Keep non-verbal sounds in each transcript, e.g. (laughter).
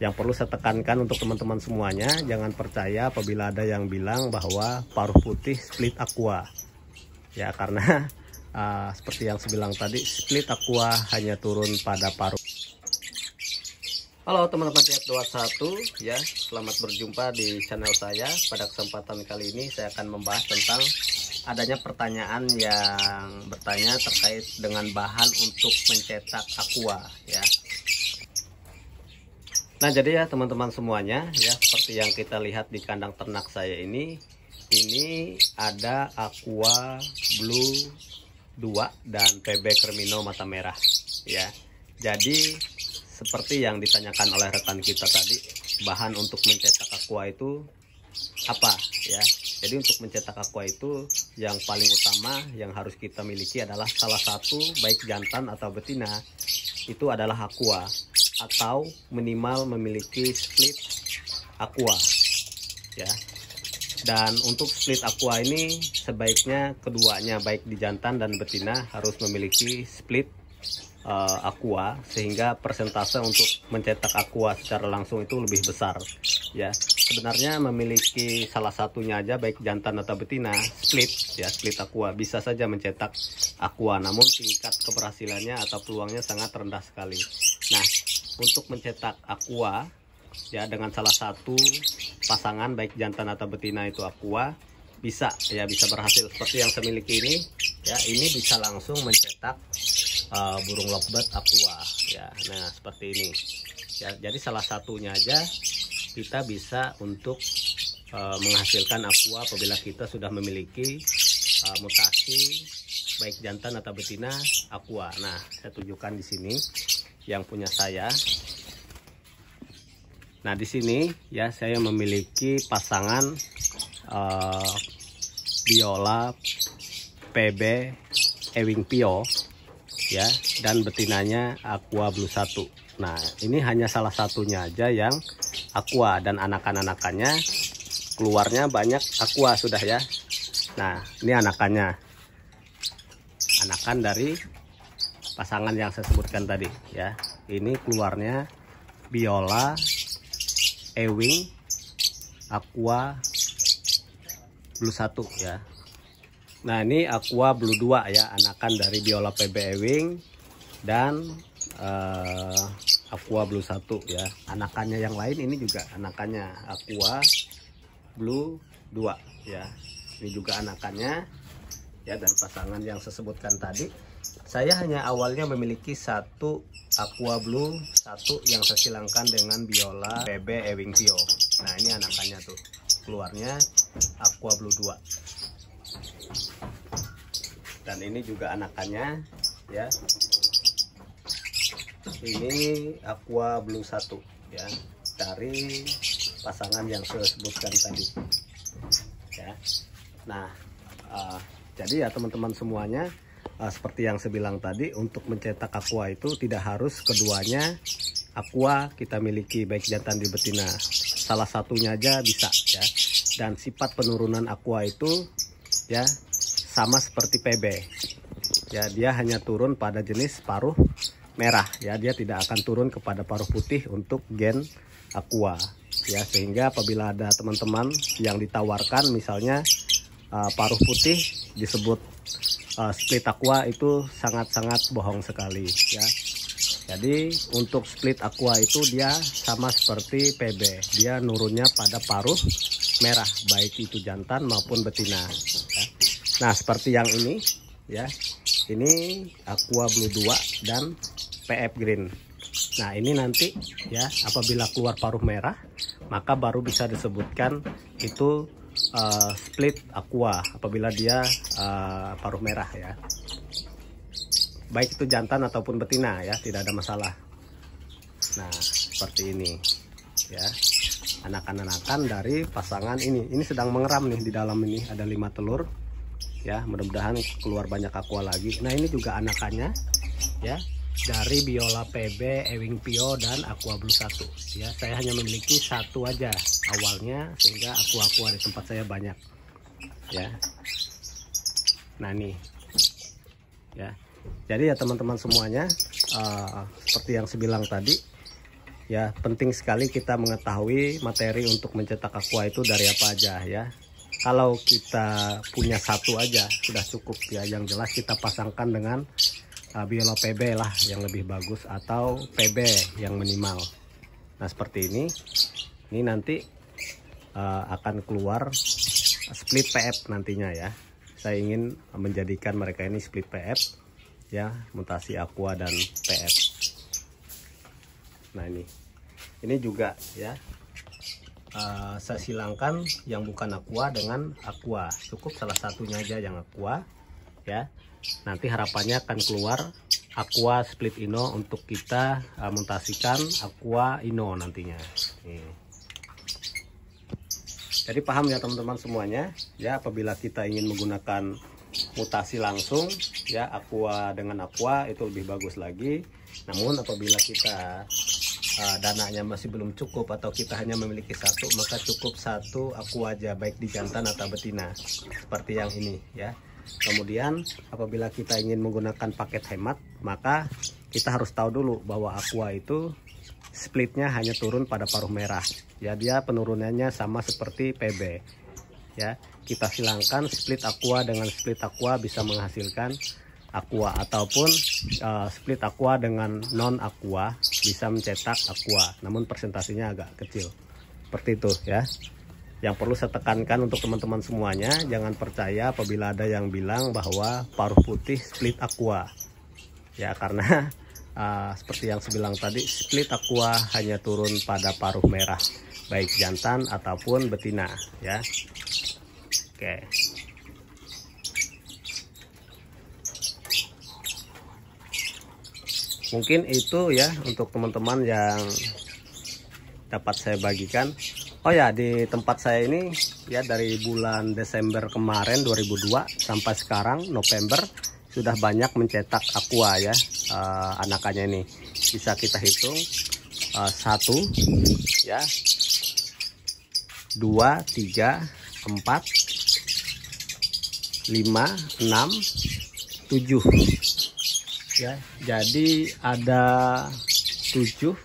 Yang perlu saya tekankan untuk teman-teman semuanya, jangan percaya apabila ada yang bilang bahwa paruh putih split aqua. Ya, karena uh, (laughs) seperti yang saya bilang tadi, split aqua hanya turun pada paruh. Halo teman-teman tiap 21 ya, selamat berjumpa di channel saya. Pada kesempatan kali ini saya akan membahas tentang adanya pertanyaan yang bertanya terkait dengan bahan untuk mencetak aqua ya Nah jadi ya teman-teman semuanya ya seperti yang kita lihat di kandang ternak saya ini ini ada aqua blue 2 dan PB Kermino mata merah ya. Jadi seperti yang ditanyakan oleh rekan kita tadi bahan untuk mencetak aqua itu apa ya jadi untuk mencetak aqua itu yang paling utama yang harus kita miliki adalah salah satu baik jantan atau betina itu adalah aqua atau minimal memiliki split aqua ya dan untuk split aqua ini sebaiknya keduanya baik di jantan dan betina harus memiliki split uh, aqua sehingga persentase untuk mencetak aqua secara langsung itu lebih besar ya sebenarnya memiliki salah satunya aja baik jantan atau betina split ya split aqua bisa saja mencetak aqua namun tingkat keberhasilannya atau peluangnya sangat rendah sekali nah untuk mencetak aqua ya dengan salah satu pasangan baik jantan atau betina itu aqua bisa ya bisa berhasil seperti yang saya miliki ini ya ini bisa langsung mencetak uh, burung lovebird aqua ya nah seperti ini ya jadi salah satunya aja kita bisa untuk uh, menghasilkan aqua apabila kita sudah memiliki uh, mutasi baik jantan atau betina aqua nah saya tunjukkan di sini yang punya saya. Nah, di sini ya saya memiliki pasangan uh, biola PB Ewing Pio ya dan betinanya Aqua Blue 1. Nah, ini hanya salah satunya aja yang Aqua dan anakan-anakannya keluarnya banyak Aqua sudah ya. Nah, ini anakannya. Anakan dari pasangan yang saya sebutkan tadi ya ini keluarnya biola ewing aqua blue 1 ya nah ini aqua blue 2 ya anakan dari biola pb ewing dan uh, aqua blue 1 ya anakannya yang lain ini juga anakannya aqua blue 2 ya ini juga anakannya ya dan pasangan yang saya sebutkan tadi saya hanya awalnya memiliki satu aqua blue satu yang saya silangkan dengan biola BB Ewing Pio nah ini anakannya tuh keluarnya aqua blue 2 dan ini juga anakannya ya ini aqua blue 1 ya dari pasangan yang saya sebutkan tadi ya nah uh, jadi ya teman-teman semuanya uh, seperti yang saya bilang tadi untuk mencetak aqua itu tidak harus keduanya aqua kita miliki baik jantan di betina. Salah satunya aja bisa ya. Dan sifat penurunan aqua itu ya sama seperti PB. Ya dia hanya turun pada jenis paruh merah ya dia tidak akan turun kepada paruh putih untuk gen aqua ya sehingga apabila ada teman-teman yang ditawarkan misalnya uh, paruh putih disebut uh, split aqua itu sangat-sangat bohong sekali ya. Jadi untuk split aqua itu dia sama seperti PB, dia nurunnya pada paruh merah baik itu jantan maupun betina. Ya. Nah seperti yang ini ya, ini aqua blue 2 dan PF green. Nah ini nanti ya apabila keluar paruh merah maka baru bisa disebutkan itu uh, split aqua apabila dia uh, paruh merah ya baik itu jantan ataupun betina ya tidak ada masalah nah seperti ini ya anak-anakan dari pasangan ini ini sedang mengeram nih di dalam ini ada lima telur ya mudah-mudahan keluar banyak aqua lagi nah ini juga anakannya ya dari biola PB, Ewing Pio dan Aqua Blue 1 ya saya hanya memiliki satu aja awalnya sehingga aqua aqua di tempat saya banyak ya nah nih ya jadi ya teman-teman semuanya uh, seperti yang saya bilang tadi ya penting sekali kita mengetahui materi untuk mencetak aqua itu dari apa aja ya kalau kita punya satu aja sudah cukup ya yang jelas kita pasangkan dengan uh, ah, PB lah yang lebih bagus atau PB yang minimal nah seperti ini ini nanti uh, akan keluar split PF nantinya ya saya ingin menjadikan mereka ini split PF ya mutasi aqua dan PF nah ini ini juga ya uh, saya silangkan yang bukan aqua dengan aqua cukup salah satunya aja yang aqua ya nanti harapannya akan keluar aqua split ino untuk kita uh, montasikan aqua ino nantinya Nih. jadi paham ya teman-teman semuanya ya apabila kita ingin menggunakan mutasi langsung ya aqua dengan aqua itu lebih bagus lagi namun apabila kita uh, dananya masih belum cukup atau kita hanya memiliki satu maka cukup satu aqua aja baik di jantan atau betina seperti yang ini ya Kemudian apabila kita ingin menggunakan paket hemat, maka kita harus tahu dulu bahwa aqua itu splitnya hanya turun pada paruh merah. Ya dia penurunannya sama seperti PB. Ya, kita silangkan split aqua dengan split aqua bisa menghasilkan aqua ataupun uh, split aqua dengan non aqua bisa mencetak aqua. Namun persentasenya agak kecil. Seperti itu ya. Yang perlu saya tekankan untuk teman-teman semuanya, jangan percaya apabila ada yang bilang bahwa paruh putih split aqua. Ya, karena uh, (laughs) seperti yang saya bilang tadi, split aqua hanya turun pada paruh merah, baik jantan ataupun betina, ya. Oke. Mungkin itu ya untuk teman-teman yang dapat saya bagikan Oh ya di tempat saya ini ya dari bulan Desember kemarin 2002 sampai sekarang November sudah banyak mencetak aqua ya uh, anakannya ini bisa kita hitung uh, satu ya dua tiga empat lima enam tujuh ya jadi ada tujuh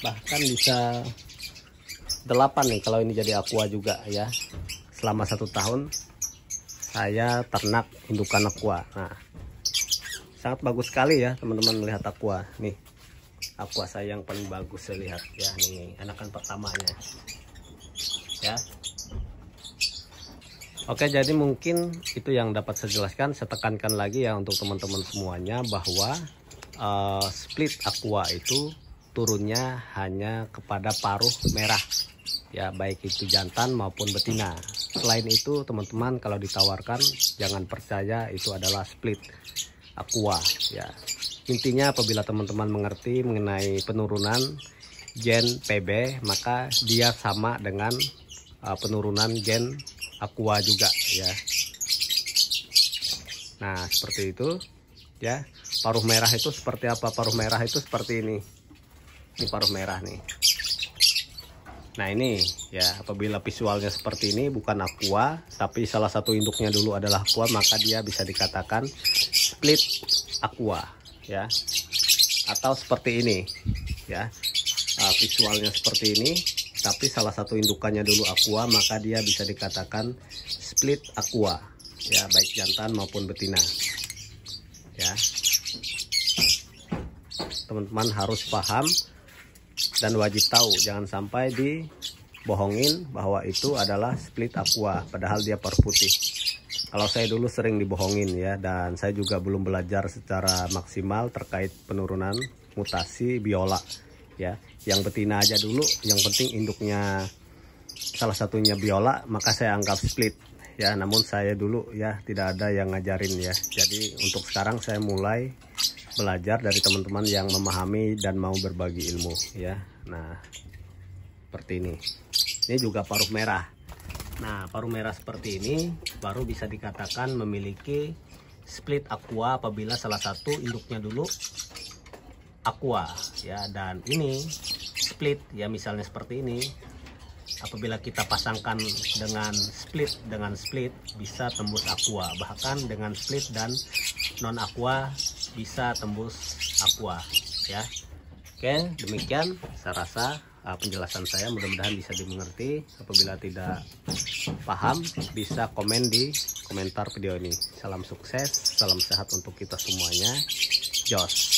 bahkan bisa 8 nih kalau ini jadi aqua juga ya selama satu tahun saya ternak indukan aqua nah sangat bagus sekali ya teman-teman melihat aqua nih aqua saya yang paling bagus saya lihat ya nih anakan pertamanya ya Oke jadi mungkin itu yang dapat saya jelaskan saya tekankan lagi ya untuk teman-teman semuanya bahwa uh, split aqua itu turunnya hanya kepada paruh merah ya baik itu jantan maupun betina selain itu teman-teman kalau ditawarkan jangan percaya itu adalah split aqua ya intinya apabila teman-teman mengerti mengenai penurunan gen PB maka dia sama dengan uh, penurunan gen aqua juga ya nah seperti itu ya paruh merah itu seperti apa paruh merah itu seperti ini ini paruh merah nih nah ini ya apabila visualnya seperti ini bukan aqua tapi salah satu induknya dulu adalah aqua maka dia bisa dikatakan split aqua ya atau seperti ini ya uh, visualnya seperti ini tapi salah satu indukannya dulu aqua maka dia bisa dikatakan split aqua ya baik jantan maupun betina ya teman-teman harus paham dan wajib tahu jangan sampai dibohongin bahwa itu adalah split aqua padahal dia perputih kalau saya dulu sering dibohongin ya dan saya juga belum belajar secara maksimal terkait penurunan mutasi biola ya yang betina aja dulu yang penting induknya salah satunya biola maka saya anggap split ya namun saya dulu ya tidak ada yang ngajarin ya jadi untuk sekarang saya mulai belajar dari teman-teman yang memahami dan mau berbagi ilmu ya nah seperti ini ini juga paruh merah nah paruh merah seperti ini baru bisa dikatakan memiliki split aqua apabila salah satu induknya dulu aqua ya dan ini split ya misalnya seperti ini apabila kita pasangkan dengan split dengan split bisa tembus aqua bahkan dengan split dan non aqua bisa tembus aqua ya oke demikian saya rasa uh, penjelasan saya mudah-mudahan bisa dimengerti apabila tidak paham bisa komen di komentar video ini salam sukses salam sehat untuk kita semuanya Josh